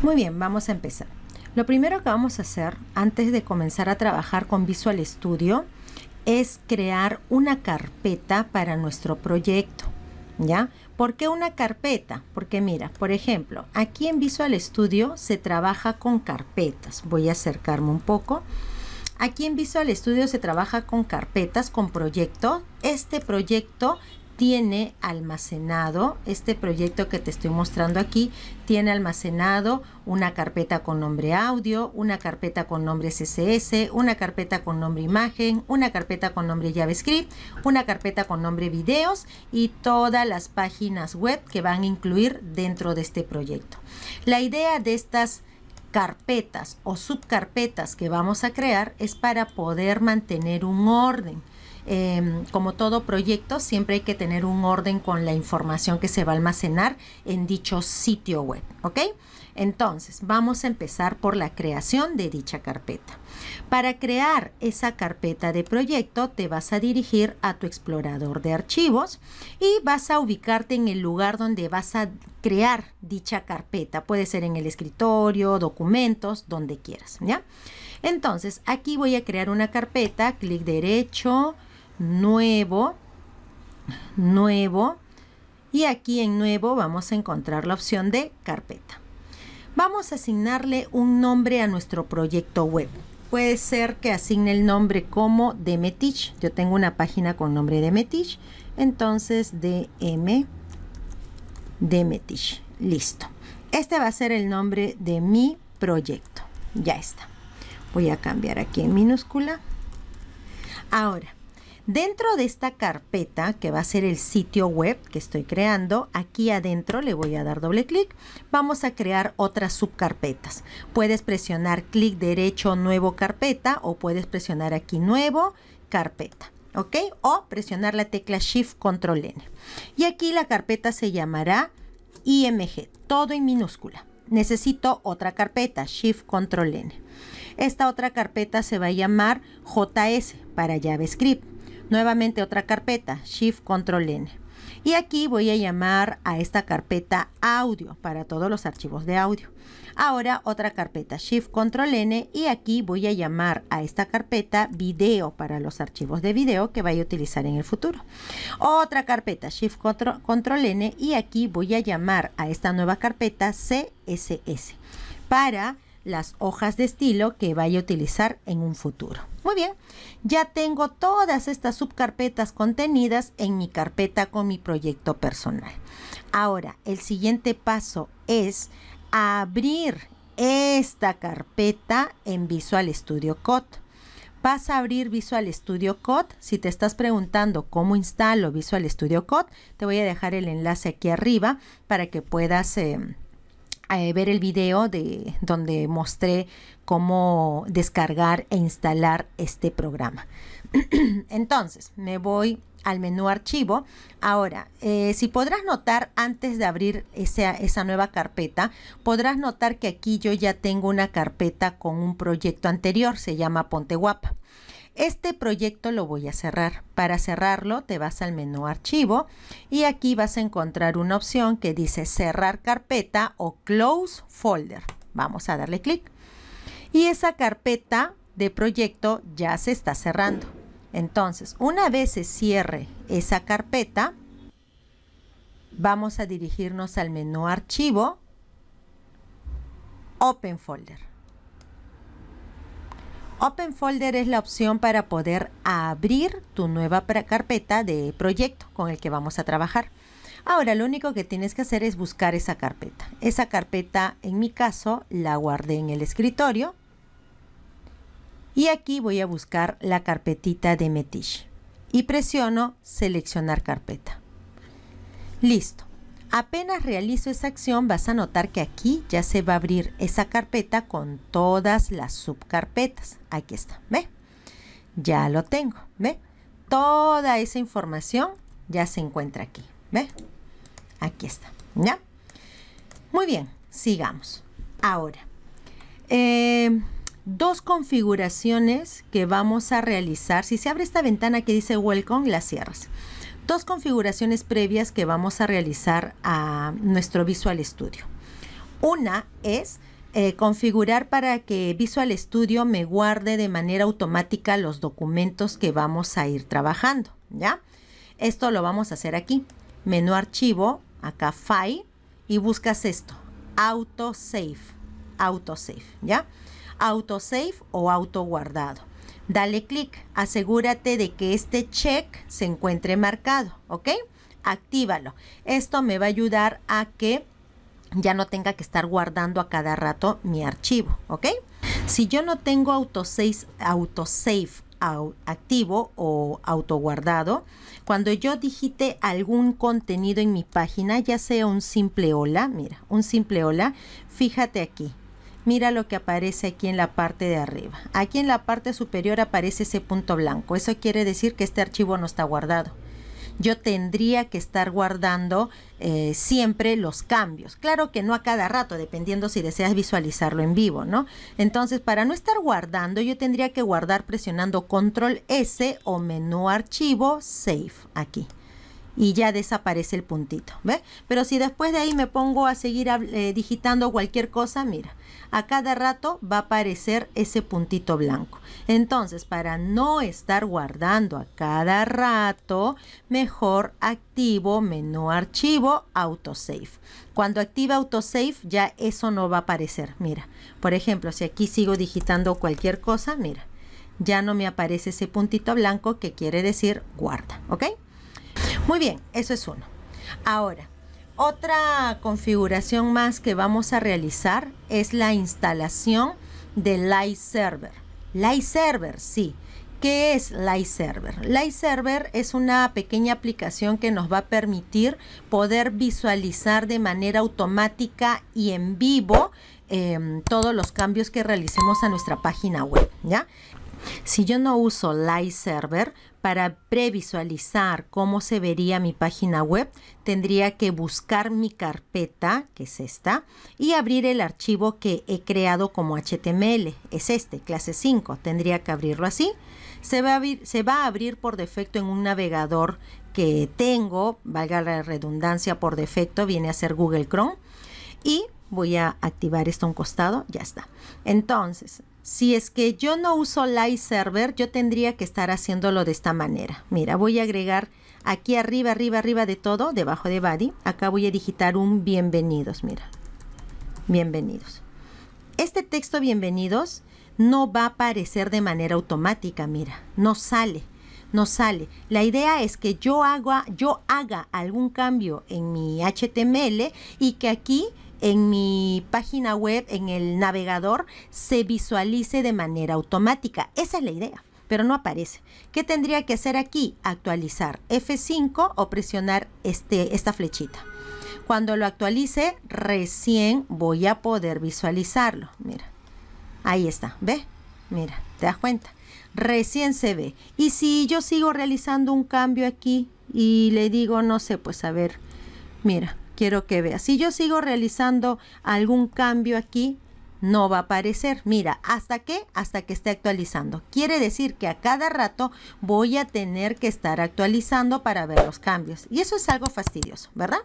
Muy bien, vamos a empezar. Lo primero que vamos a hacer antes de comenzar a trabajar con Visual Studio es crear una carpeta para nuestro proyecto. ¿Ya? ¿Por qué una carpeta? Porque mira, por ejemplo, aquí en Visual Studio se trabaja con carpetas. Voy a acercarme un poco. Aquí en Visual Studio se trabaja con carpetas, con proyectos. Este proyecto tiene almacenado, este proyecto que te estoy mostrando aquí, tiene almacenado una carpeta con nombre audio, una carpeta con nombre CSS, una carpeta con nombre imagen, una carpeta con nombre JavaScript, una carpeta con nombre videos y todas las páginas web que van a incluir dentro de este proyecto. La idea de estas carpetas o subcarpetas que vamos a crear es para poder mantener un orden Em, como todo proyecto, siempre hay que tener un orden con la información que se va a almacenar en dicho sitio web. ¿Ok? Entonces, vamos a empezar por la creación de dicha carpeta. Para crear esa carpeta de proyecto, te vas a dirigir a tu explorador de archivos y vas a ubicarte en el lugar donde vas a crear dicha carpeta. Puede ser en el escritorio, documentos, donde quieras, ¿ya? Entonces, aquí voy a crear una carpeta, clic derecho, nuevo, nuevo. Y aquí en nuevo vamos a encontrar la opción de carpeta. Vamos a asignarle un nombre a nuestro proyecto web. Puede ser que asigne el nombre como Demetich. Yo tengo una página con nombre Demetich. Entonces DM Demetich. Listo. Este va a ser el nombre de mi proyecto. Ya está. Voy a cambiar aquí en minúscula. Ahora, Dentro de esta carpeta, que va a ser el sitio web que estoy creando, aquí adentro le voy a dar doble clic, vamos a crear otras subcarpetas. Puedes presionar clic derecho, nuevo carpeta, o puedes presionar aquí nuevo, carpeta. ¿Ok? O presionar la tecla Shift Control N. Y aquí la carpeta se llamará IMG, todo en minúscula. Necesito otra carpeta, Shift Control N. Esta otra carpeta se va a llamar JS para JavaScript Nuevamente otra carpeta, Shift Control N. Y aquí voy a llamar a esta carpeta audio para todos los archivos de audio. Ahora otra carpeta Shift Control N y aquí voy a llamar a esta carpeta video para los archivos de video que vaya a utilizar en el futuro. Otra carpeta Shift Control, Control N y aquí voy a llamar a esta nueva carpeta CSS para las hojas de estilo que vaya a utilizar en un futuro. Muy bien, ya tengo todas estas subcarpetas contenidas en mi carpeta con mi proyecto personal. Ahora, el siguiente paso es abrir esta carpeta en Visual Studio Code. Vas a abrir Visual Studio Code. Si te estás preguntando cómo instalo Visual Studio Code, te voy a dejar el enlace aquí arriba para que puedas... Em, eh, ver el video de donde mostré cómo descargar e instalar este programa. Entonces, me voy al menú archivo. Ahora, eh, si podrás notar antes de abrir esa, esa nueva carpeta, podrás notar que aquí yo ya tengo una carpeta con un proyecto anterior, se llama Ponte Guapa. Este proyecto lo voy a cerrar. Para cerrarlo te vas al menú archivo y aquí vas a encontrar una opción que dice cerrar carpeta o close folder. Vamos a darle clic. Y esa carpeta de proyecto ya se está cerrando. Entonces, una vez se cierre esa carpeta, vamos a dirigirnos al menú archivo Open Folder. Open Folder es la opción para poder abrir tu nueva carpeta de proyecto con el que vamos a trabajar. Ahora lo único que tienes que hacer es buscar esa carpeta. Esa carpeta en mi caso la guardé en el escritorio y aquí voy a buscar la carpetita de Metish y presiono seleccionar carpeta. Listo. Apenas realizo esa acción, vas a notar que aquí ya se va a abrir esa carpeta con todas las subcarpetas. Aquí está, ¿ve? Ya lo tengo, ¿ve? Toda esa información ya se encuentra aquí, ¿ve? Aquí está, ¿ya? Muy bien, sigamos. Ahora, eh, dos configuraciones que vamos a realizar. Si se abre esta ventana que dice Welcome, la cierras dos configuraciones previas que vamos a realizar a nuestro Visual Studio. Una es eh, configurar para que Visual Studio me guarde de manera automática los documentos que vamos a ir trabajando, ¿ya? Esto lo vamos a hacer aquí. Menú archivo, acá File, y buscas esto, Autosave, Autosave, ¿ya? Autosave o auto guardado dale clic. Asegúrate de que este check se encuentre marcado, ¿ok? Actívalo. Esto me va a ayudar a que ya no tenga que estar guardando a cada rato mi archivo, ¿ok? Si yo no tengo autosave, autosave activo o autoguardado, cuando yo digite algún contenido en mi página, ya sea un simple hola, mira, un simple hola, fíjate aquí, mira lo que aparece aquí en la parte de arriba. Aquí en la parte superior aparece ese punto blanco. Eso quiere decir que este archivo no está guardado yo tendría que estar guardando eh, siempre los cambios. Claro que no a cada rato, dependiendo si deseas visualizarlo en vivo, ¿no? Entonces, para no estar guardando, yo tendría que guardar presionando control S o menú archivo, save, aquí y ya desaparece el puntito, ¿ve? Pero si después de ahí me pongo a seguir eh, digitando cualquier cosa, mira, a cada rato va a aparecer ese puntito blanco. Entonces, para no estar guardando a cada rato, mejor activo menú archivo autosave. Cuando activa autosave ya eso no va a aparecer, mira. Por ejemplo, si aquí sigo digitando cualquier cosa, mira, ya no me aparece ese puntito blanco que quiere decir guarda, ¿ok? Muy bien, eso es uno. Ahora, otra configuración más que vamos a realizar es la instalación de Live Server. Live Server, sí. ¿Qué es Live Server? Live Server es una pequeña aplicación que nos va a permitir poder visualizar de manera automática y en vivo em, todos los cambios que realicemos a nuestra página web. ¿ya? Si yo no uso Live Server para previsualizar cómo se vería mi página web, tendría que buscar mi carpeta, que es esta, y abrir el archivo que he creado como HTML, es este, clase 5. Tendría que abrirlo así. Se va a abrir, se va a abrir por defecto en un navegador que tengo, valga la redundancia por defecto, viene a ser Google Chrome. Y voy a activar esto a un costado, ya está. Entonces, si es que yo no uso Live Server, yo tendría que estar haciéndolo de esta manera. Mira, voy a agregar aquí arriba, arriba, arriba de todo, debajo de body. Acá voy a digitar un bienvenidos, mira. Bienvenidos. Este texto bienvenidos no va a aparecer de manera automática, mira, no sale, no sale. La idea es que yo haga, yo haga algún cambio en mi HTML y que aquí en mi página web, en el navegador, se visualice de manera automática. Esa es la idea pero no aparece. ¿Qué tendría que hacer aquí? Actualizar F5 o presionar este, esta flechita. Cuando lo actualice, recién voy a poder visualizarlo. Mira, ahí está, ¿ve? Mira, ¿te das cuenta? Recién se ve. Y si yo sigo realizando un cambio aquí y le digo, no sé, pues a ver, mira, quiero que veas. Si yo sigo realizando algún cambio aquí, no va a aparecer. Mira, ¿hasta qué? Hasta que esté actualizando. Quiere decir que a cada rato voy a tener que estar actualizando para ver los cambios. Y eso es algo fastidioso, ¿verdad?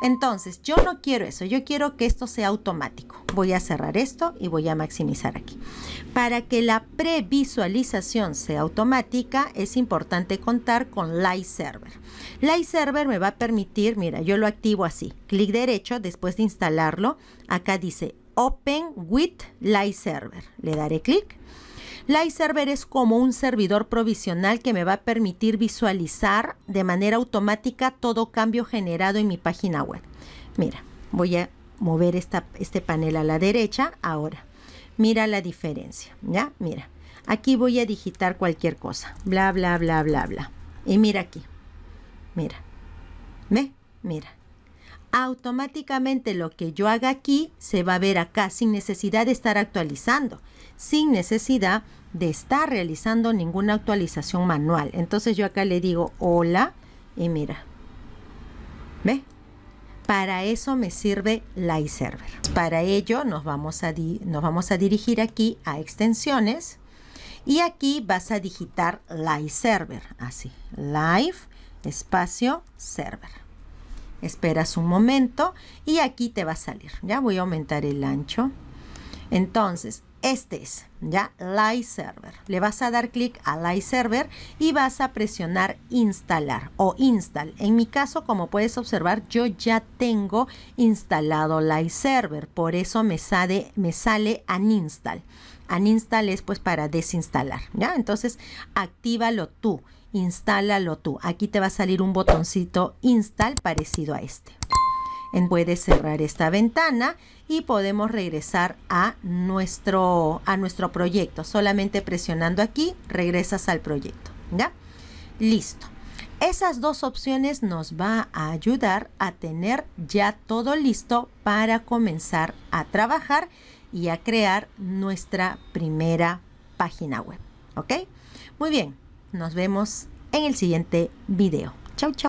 Entonces, yo no quiero eso, yo quiero que esto sea automático. Voy a cerrar esto y voy a maximizar aquí. Para que la previsualización sea automática, es importante contar con Live Server. Live Server me va a permitir, mira, yo lo activo así, clic derecho, después de instalarlo, acá dice Open with Live Server. Le daré clic LightServer es como un servidor provisional que me va a permitir visualizar de manera automática todo cambio generado en mi página web. Mira, voy a mover este panel a la derecha ahora. Mira la diferencia, ¿ya? Mira, aquí voy a digitar cualquier cosa, bla, bla, bla, bla, bla. Y mira aquí, mira, ¿ve? Mira, automáticamente lo que yo haga aquí se va a ver acá sin necesidad de estar actualizando, sin necesidad de estar realizando ninguna actualización manual. Entonces yo acá le digo hola y mira, ¿ve? Para eso me sirve Live Server. Para ello nos vamos a, nos vamos a dirigir aquí a extensiones y aquí vas a digitar Live Server, así, Live espacio server. Esperas un momento y aquí te va a salir. Ya voy a aumentar el ancho. Entonces, este es ya Live Server. Le vas a dar clic a Live Server y vas a presionar instalar o install. En mi caso, como puedes observar, yo ya tengo instalado Live Server, por eso me sale me sale uninstall. install es pues para desinstalar, ¿ya? Entonces, actívalo tú instálalo tú. Aquí te va a salir un botoncito install parecido a este. En, puedes cerrar esta ventana y podemos regresar a nuestro, a nuestro proyecto. Solamente presionando aquí regresas al proyecto. ¿Ya? Listo. Esas dos opciones nos va a ayudar a tener ya todo listo para comenzar a trabajar y a crear nuestra primera página web. ¿Ok? Muy bien. Nos vemos en el siguiente video. Chau, chau.